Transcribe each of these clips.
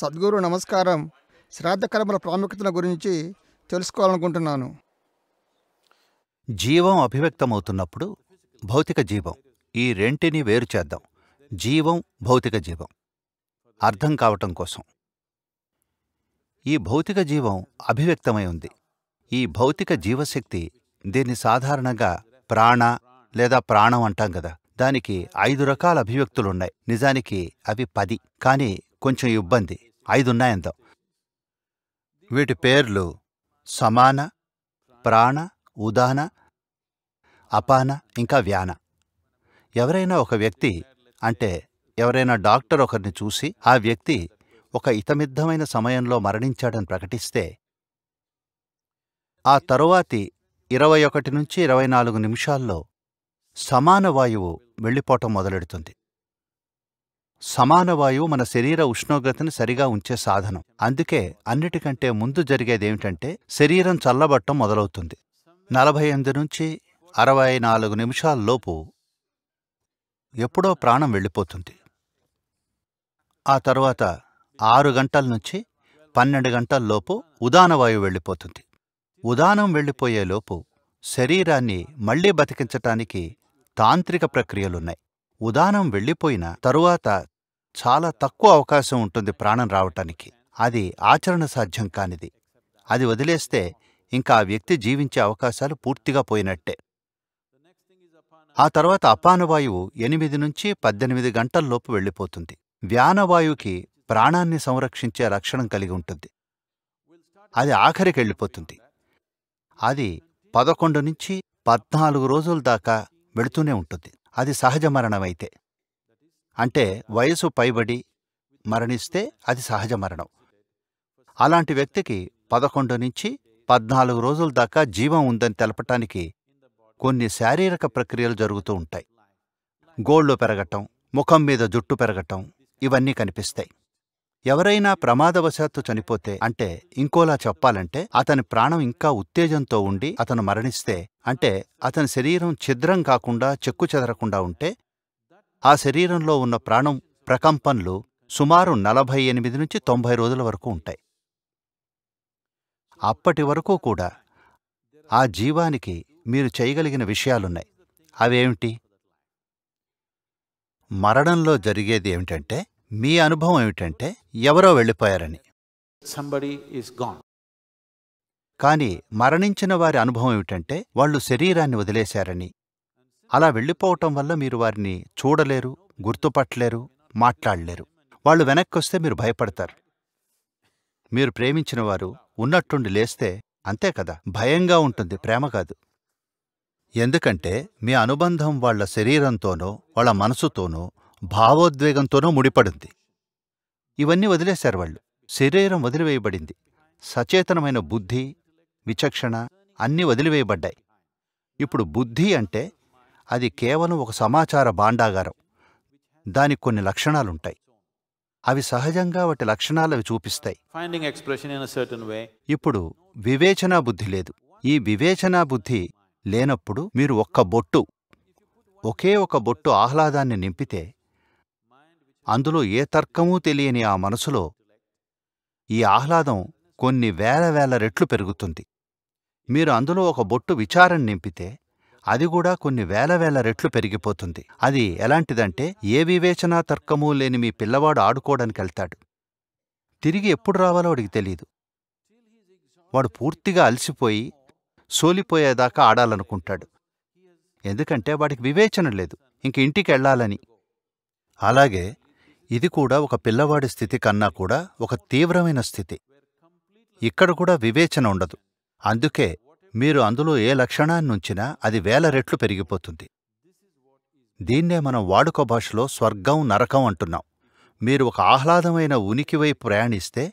సద్గురు నమస్కారం కర్మల ప్రాముఖ్యతను గురించి తెలుసుకోవాలనుకుంటున్నాను జీవం అభివ్యక్తమవుతున్నప్పుడు భౌతిక జీవం ఈ రెంటిని వేరు చేద్దాం జీవం భౌతిక జీవం అర్థం కావటం కోసం ఈ భౌతిక జీవం అభివ్యక్తమై ఉంది ఈ భౌతిక జీవశక్తి దీన్ని సాధారణంగా ప్రాణ లేదా ప్రాణం అంటాం కదా దానికి ఐదు రకాల అభివ్యక్తులున్నాయి నిజానికి అవి పది కానీ కొంచెం ఇబ్బంది ఐదున్నాయందో వీటి పేర్లు సమాన ప్రాణ ఉదాహన అపాన ఇంకా వ్యాన ఎవరైనా ఒక వ్యక్తి అంటే ఎవరైనా డాక్టర్ ఒకరిని చూసి ఆ వ్యక్తి ఒక ఇతమిద్ధమైన సమయంలో మరణించాడని ప్రకటిస్తే ఆ తరువాతి ఇరవై ఒకటి నుంచి ఇరవై నాలుగు నిమిషాల్లో సమాన వాయువు వెళ్ళిపోవటం మొదలెడుతుంది సమాన వాయువు మన శరీర ఉష్ణోగ్రతని సరిగా ఉంచే సాధనం అందుకే అన్నిటికంటే ముందు జరిగేదేమిటంటే శరీరం చల్లబట్టం మొదలవుతుంది నలభై ఎనిమిది నుంచి అరవై నాలుగు నిమిషాల్లోపు ఎప్పుడో ప్రాణం వెళ్ళిపోతుంది ఆ తర్వాత ఆరు గంటల నుంచి పన్నెండు గంటల్లోపు ఉదాన వాయువు వెళ్ళిపోతుంది ఉదానం వెళ్ళిపోయేలోపు శరీరాన్ని మళ్లీ బతికించటానికి తాంత్రిక ప్రక్రియలున్నాయి ఉదానం వెళ్ళిపోయిన తరువాత చాలా తక్కువ అవకాశం ఉంటుంది ప్రాణం రావటానికి అది ఆచరణ సాధ్యం కానిది అది వదిలేస్తే ఇంకా ఆ వ్యక్తి జీవించే అవకాశాలు పూర్తిగా పోయినట్టే ఆ తర్వాత అపానవాయువు ఎనిమిది నుంచి పద్దెనిమిది గంటల్లోపు వెళ్ళిపోతుంది వ్యానవాయువుకి ప్రాణాన్ని సంరక్షించే లక్షణం కలిగి ఉంటుంది అది ఆఖరికి అది పదకొండు నుంచి పద్నాలుగు రోజుల దాకా వెళుతూనే ఉంటుంది అది సహజ మరణమైతే అంటే వయసు పైబడి మరణిస్తే అది సహజ మరణం అలాంటి వ్యక్తికి పదకొండు నుంచి పద్నాలుగు రోజుల దాకా జీవం ఉందని తెలపటానికి కొన్ని శారీరక ప్రక్రియలు జరుగుతూ ఉంటాయి గోళ్ళు పెరగటం ముఖం మీద జుట్టు పెరగటం ఇవన్నీ కనిపిస్తాయి ఎవరైనా ప్రమాదవశాత్తు చనిపోతే అంటే ఇంకోలా చెప్పాలంటే అతని ప్రాణం ఇంకా ఉత్తేజంతో ఉండి అతను మరణిస్తే అంటే అతని శరీరం ఛిద్రం కాకుండా చెక్కు చెదరకుండా ఉంటే ఆ శరీరంలో ఉన్న ప్రాణం ప్రకంపన్లు సుమారు నలభై ఎనిమిది నుంచి తొంభై రోజుల వరకు ఉంటాయి అప్పటి వరకు కూడా ఆ జీవానికి మీరు చేయగలిగిన విషయాలున్నాయి అవేమిటి మరణంలో జరిగేది ఏమిటంటే మీ అనుభవం ఏమిటంటే ఎవరో వెళ్ళిపోయారని కాని కానీ మరణించిన వారి అనుభవం ఏమిటంటే వాళ్ళు శరీరాన్ని వదిలేశారని అలా వెళ్ళిపోవటం వల్ల మీరు వారిని చూడలేరు గుర్తుపట్టలేరు మాట్లాడలేరు వాళ్ళు వెనక్కొస్తే మీరు భయపడతారు మీరు ప్రేమించిన వారు ఉన్నట్టుండి లేస్తే అంతే కదా భయంగా ఉంటుంది ప్రేమ కాదు ఎందుకంటే మీ అనుబంధం వాళ్ల శరీరంతోనో వాళ్ళ మనసుతోనో భావోద్వేగంతోనో ముడిపడింది ఇవన్నీ వదిలేశారు వాళ్ళు శరీరం వదిలివేయబడింది సచేతనమైన బుద్ధి విచక్షణ అన్నీ వదిలివేయబడ్డాయి ఇప్పుడు బుద్ధి అంటే అది కేవలం ఒక సమాచార భాండాగారం దానికి కొన్ని లక్షణాలుంటాయి అవి సహజంగా వాటి లక్షణాలవి చూపిస్తాయి ఇప్పుడు వివేచనా బుద్ధి లేదు ఈ వివేచనా బుద్ధి లేనప్పుడు మీరు ఒక్క బొట్టు ఒకే ఒక బొట్టు ఆహ్లాదాన్ని నింపితే అందులో ఏ తర్కమూ తెలియని ఆ మనసులో ఈ ఆహ్లాదం కొన్ని వేల వేల రెట్లు పెరుగుతుంది మీరు అందులో ఒక బొట్టు విచారం నింపితే అది కూడా కొన్ని వేల వేల రెట్లు పెరిగిపోతుంది అది ఎలాంటిదంటే ఏ వివేచనా తర్కమూ లేని మీ పిల్లవాడు ఆడుకోవడానికి వెళ్తాడు తిరిగి ఎప్పుడు రావాలో వాడికి తెలియదు వాడు పూర్తిగా అలసిపోయి సోలిపోయేదాకా ఆడాలనుకుంటాడు ఎందుకంటే వాడికి వివేచన లేదు ఇంక ఇంటికి వెళ్లాలని అలాగే ఇది కూడా ఒక పిల్లవాడి స్థితి కన్నా కూడా ఒక తీవ్రమైన స్థితి ఇక్కడ కూడా వివేచన ఉండదు అందుకే మీరు అందులో ఏ లక్షణాన్నుంచినా అది వేల రెట్లు పెరిగిపోతుంది దీన్నే మనం వాడుక భాషలో స్వర్గం నరకం అంటున్నాం మీరు ఒక ఆహ్లాదమైన ఉనికివైపు ప్రయాణిస్తే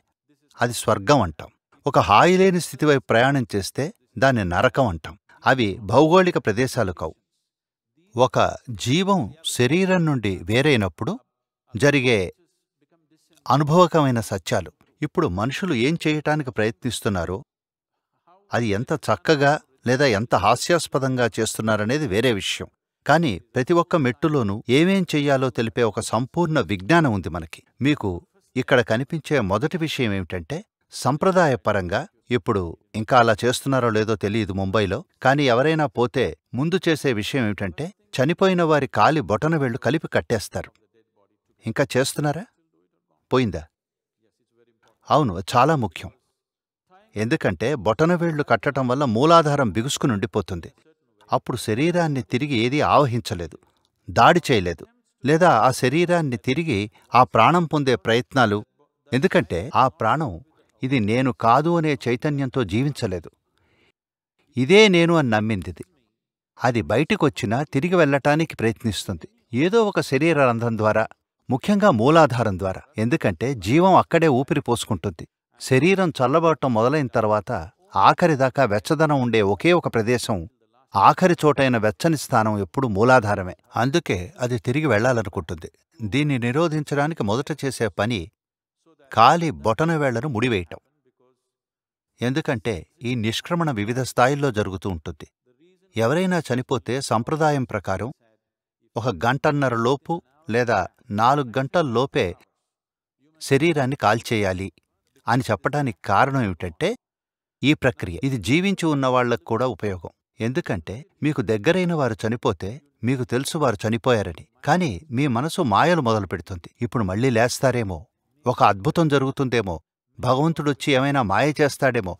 అది స్వర్గం అంటాం ఒక హాయిలేని స్థితివైపు ప్రయాణం చేస్తే దాన్ని నరకం అంటాం అవి భౌగోళిక ప్రదేశాలు కావు ఒక జీవం శరీరం నుండి వేరైనప్పుడు జరిగే అనుభవకమైన సత్యాలు ఇప్పుడు మనుషులు ఏం చేయటానికి ప్రయత్నిస్తున్నారో అది ఎంత చక్కగా లేదా ఎంత హాస్యాస్పదంగా చేస్తున్నారనేది వేరే విషయం కాని ప్రతి ఒక్క మెట్టులోనూ ఏమేం చెయ్యాలో తెలిపే ఒక సంపూర్ణ విజ్ఞానం ఉంది మనకి మీకు ఇక్కడ కనిపించే మొదటి విషయం ఏమిటంటే సంప్రదాయపరంగా ఇప్పుడు ఇంకా అలా చేస్తున్నారో లేదో తెలియదు ముంబైలో కాని ఎవరైనా పోతే ముందు చేసే విషయం ఏమిటంటే చనిపోయిన వారి కాలి బొటన వెళ్లు కలిపి కట్టేస్తారు ఇంకా చేస్తున్నారా పోయిందా అవును చాలా ముఖ్యం ఎందుకంటే బొటనవేళ్లు కట్టడం వల్ల మూలాధారం బిగుసుకు నుండిపోతుంది అప్పుడు శరీరాన్ని తిరిగి ఏది ఆవహించలేదు దాడి చేయలేదు లేదా ఆ శరీరాన్ని తిరిగి ఆ ప్రాణం పొందే ప్రయత్నాలు ఎందుకంటే ఆ ప్రాణం ఇది నేను కాదు అనే చైతన్యంతో జీవించలేదు ఇదే నేను అని నమ్మిందిది అది బయటికొచ్చినా తిరిగి వెళ్ళటానికి ప్రయత్నిస్తుంది ఏదో ఒక శరీర రంధ్రం ద్వారా ముఖ్యంగా మూలాధారం ద్వారా ఎందుకంటే జీవం అక్కడే ఊపిరి పోసుకుంటుంది శరీరం చల్లబడటం మొదలైన తర్వాత ఆఖరిదాకా వెచ్చదనం ఉండే ఒకే ఒక ప్రదేశం ఆఖరి చోటైన వెచ్చని స్థానం ఎప్పుడూ మూలాధారమే అందుకే అది తిరిగి వెళ్లాలనుకుంటుంది దీన్ని నిరోధించడానికి మొదట చేసే పని కాలి బొటనవేళ్లను ముడివేయటం ఎందుకంటే ఈ నిష్క్రమణ వివిధ స్థాయిల్లో జరుగుతూ ఉంటుంది ఎవరైనా చనిపోతే సంప్రదాయం ప్రకారం ఒక గంటన్నరలోపు లేదా నాలుగు గంటల్లోపే శరీరాన్ని కాల్చేయాలి అని చెప్పడానికి కారణం ఏమిటంటే ఈ ప్రక్రియ ఇది జీవించి ఉన్న వాళ్లకు కూడా ఉపయోగం ఎందుకంటే మీకు దగ్గరైన వారు చనిపోతే మీకు తెలుసు వారు చనిపోయారని కానీ మీ మనసు మాయలు మొదలు పెడుతుంది ఇప్పుడు మళ్ళీ లేస్తారేమో ఒక అద్భుతం జరుగుతుందేమో భగవంతుడొచ్చి ఏమైనా మాయ చేస్తాడేమో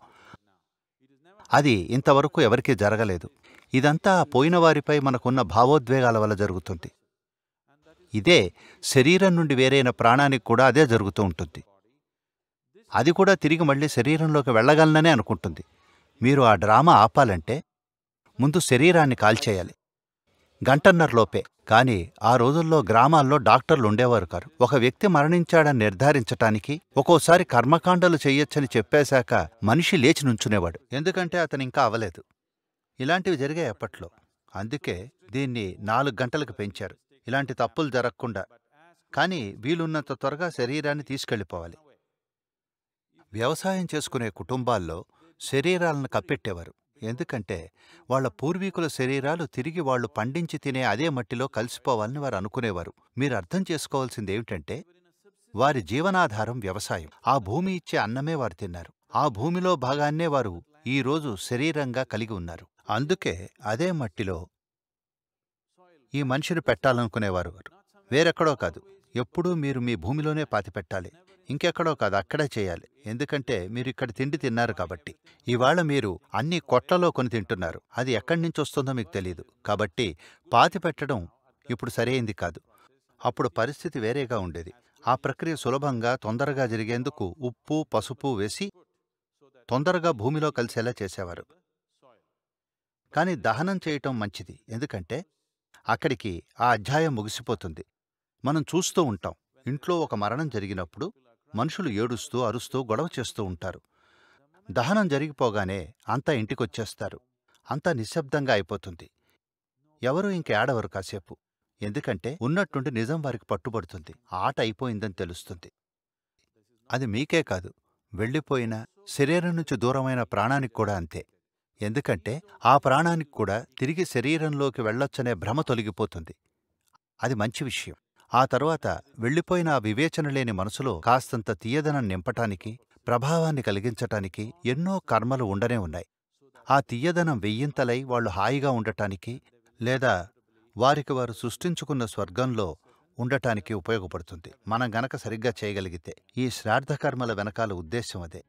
అది ఇంతవరకు ఎవరికీ జరగలేదు ఇదంతా పోయిన వారిపై మనకున్న భావోద్వేగాల వల్ల జరుగుతుంది ఇదే శరీరం నుండి వేరైన ప్రాణానికి కూడా అదే జరుగుతూ ఉంటుంది అది కూడా తిరిగి మళ్ళీ శరీరంలోకి వెళ్ళగలననే అనుకుంటుంది మీరు ఆ డ్రామా ఆపాలంటే ముందు శరీరాన్ని కాల్చేయాలి గంటన్నరలోపే కానీ ఆ రోజుల్లో గ్రామాల్లో డాక్టర్లు ఉండేవారు కారు ఒక వ్యక్తి మరణించాడని నిర్ధారించటానికి ఒక్కోసారి కర్మకాండలు చెయ్యొచ్చని చెప్పేశాక మనిషి లేచి నుంచునేవాడు ఎందుకంటే అతనింకా ఇంకా అవలేదు ఇలాంటివి జరిగాయి అప్పట్లో అందుకే దీన్ని నాలుగు గంటలకు పెంచారు ఇలాంటి తప్పులు జరగకుండా కానీ వీలున్నంత త్వరగా శరీరాన్ని తీసుకెళ్ళిపోవాలి వ్యవసాయం చేసుకునే కుటుంబాల్లో శరీరాలను కప్పెట్టేవారు ఎందుకంటే వాళ్ళ పూర్వీకుల శరీరాలు తిరిగి వాళ్ళు పండించి తినే అదే మట్టిలో కలిసిపోవాలని వారు అనుకునేవారు మీరు అర్థం చేసుకోవాల్సింది ఏమిటంటే వారి జీవనాధారం వ్యవసాయం ఆ భూమి ఇచ్చే అన్నమే వారు తిన్నారు ఆ భూమిలో భాగాన్నే వారు ఈరోజు శరీరంగా కలిగి ఉన్నారు అందుకే అదే మట్టిలో ఈ మనిషిని పెట్టాలనుకునేవారు వేరెక్కడో కాదు ఎప్పుడూ మీరు మీ భూమిలోనే పాతి పెట్టాలి ఇంకెక్కడో కాదు అక్కడే చేయాలి ఎందుకంటే మీరు ఇక్కడ తిండి తిన్నారు కాబట్టి ఇవాళ మీరు అన్ని కొట్లలో కొని తింటున్నారు అది ఎక్కడి నుంచి వస్తుందో మీకు తెలియదు కాబట్టి పాతి పెట్టడం ఇప్పుడు సరైంది కాదు అప్పుడు పరిస్థితి వేరేగా ఉండేది ఆ ప్రక్రియ సులభంగా తొందరగా జరిగేందుకు ఉప్పు పసుపు వేసి తొందరగా భూమిలో కలిసేలా చేసేవారు కానీ దహనం చేయటం మంచిది ఎందుకంటే అక్కడికి ఆ అధ్యాయం ముగిసిపోతుంది మనం చూస్తూ ఉంటాం ఇంట్లో ఒక మరణం జరిగినప్పుడు మనుషులు ఏడుస్తూ అరుస్తూ గొడవ చేస్తూ ఉంటారు దహనం జరిగిపోగానే అంతా ఇంటికొచ్చేస్తారు అంతా నిశ్శబ్దంగా అయిపోతుంది ఎవరూ ఇంక ఏడవరు కాసేపు ఎందుకంటే ఉన్నట్టుండి నిజం వారికి పట్టుబడుతుంది ఆట అయిపోయిందని తెలుస్తుంది అది మీకే కాదు వెళ్ళిపోయిన శరీరం నుంచి దూరమైన ప్రాణానికి కూడా అంతే ఎందుకంటే ఆ ప్రాణానికి కూడా తిరిగి శరీరంలోకి వెళ్ళొచ్చనే భ్రమ తొలగిపోతుంది అది మంచి విషయం ఆ తరువాత వెళ్ళిపోయిన ఆ వివేచనలేని మనసులో కాస్తంత తీయదనం నింపటానికి ప్రభావాన్ని కలిగించటానికి ఎన్నో కర్మలు ఉండనే ఉన్నాయి ఆ తీయదనం వెయ్యింతలై వాళ్ళు హాయిగా ఉండటానికి లేదా వారికి వారు సృష్టించుకున్న స్వర్గంలో ఉండటానికి ఉపయోగపడుతుంది మనం గనక సరిగ్గా చేయగలిగితే ఈ శ్రాద్ధకర్మల వెనకాల ఉద్దేశం అదే